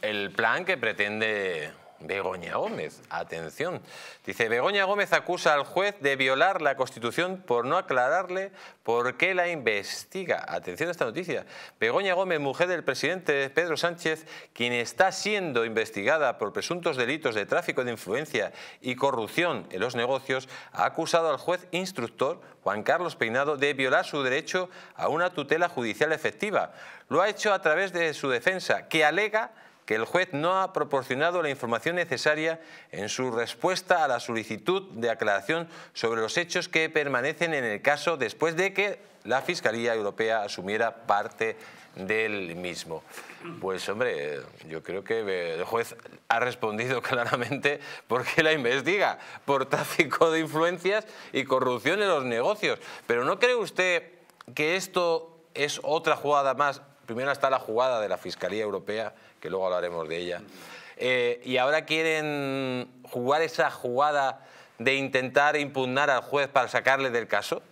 el plan que pretende Begoña Gómez. Atención. Dice, Begoña Gómez acusa al juez de violar la Constitución por no aclararle por qué la investiga. Atención a esta noticia. Begoña Gómez, mujer del presidente Pedro Sánchez, quien está siendo investigada por presuntos delitos de tráfico de influencia y corrupción en los negocios, ha acusado al juez instructor Juan Carlos Peinado de violar su derecho a una tutela judicial efectiva. Lo ha hecho a través de su defensa, que alega el juez no ha proporcionado la información necesaria en su respuesta a la solicitud de aclaración sobre los hechos que permanecen en el caso después de que la Fiscalía Europea asumiera parte del mismo. Pues hombre, yo creo que eh, el juez ha respondido claramente porque la investiga por tráfico de influencias y corrupción en los negocios. Pero ¿no cree usted que esto es otra jugada más primero está la jugada de la Fiscalía Europea, que luego hablaremos de ella, eh, y ahora quieren jugar esa jugada de intentar impugnar al juez para sacarle del caso.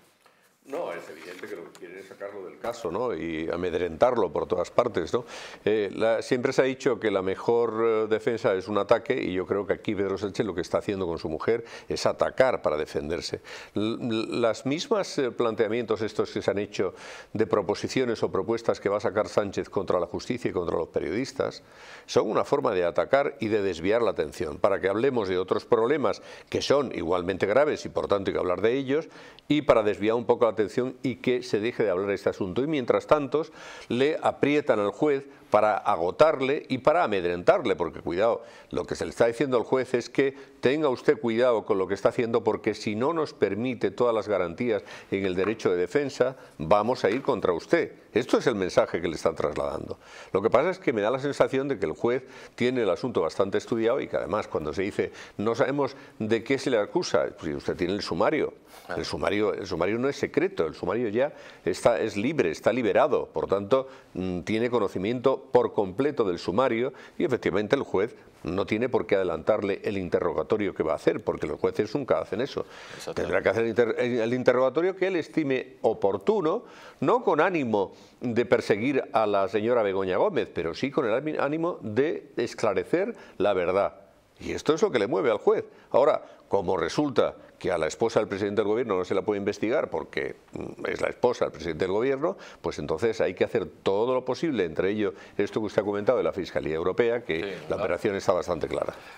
No, es evidente que lo que quieren es sacarlo del caso ¿no? y amedrentarlo por todas partes. ¿no? Eh, siempre se ha dicho que la mejor eh, defensa es un ataque y yo creo que aquí Pedro Sánchez lo que está haciendo con su mujer es atacar para defenderse. las mismas eh, planteamientos estos que se han hecho de proposiciones o propuestas que va a sacar Sánchez contra la justicia y contra los periodistas son una forma de atacar y de desviar la atención para que hablemos de otros problemas que son igualmente graves y por tanto hay que hablar de ellos y para desviar un poco atención y que se deje de hablar de este asunto. Y mientras tanto, le aprietan al juez para agotarle y para amedrentarle, porque cuidado, lo que se le está diciendo al juez es que tenga usted cuidado con lo que está haciendo, porque si no nos permite todas las garantías en el derecho de defensa, vamos a ir contra usted. Esto es el mensaje que le están trasladando. Lo que pasa es que me da la sensación de que el juez tiene el asunto bastante estudiado y que además cuando se dice no sabemos de qué se le acusa, pues usted tiene el sumario. El sumario, el sumario no es secreto el sumario ya está, es libre, está liberado, por tanto mm, tiene conocimiento por completo del sumario y efectivamente el juez no tiene por qué adelantarle el interrogatorio que va a hacer, porque los jueces nunca hacen eso. Tendrá que hacer el, el, interrogatorio que él estime oportuno, no con ánimo de perseguir a la señora Begoña Gómez, pero sí con el ánimo de esclarecer la verdad. Y esto es lo que le mueve al juez. Ahora, como resulta que a la esposa del presidente del gobierno no se la puede investigar porque mm, es la esposa del presidente del gobierno, pues entonces hay que hacer todo lo posible, entre ello esto que usted ha comentado de la Fiscalía Europea, que la operación está bastante clara.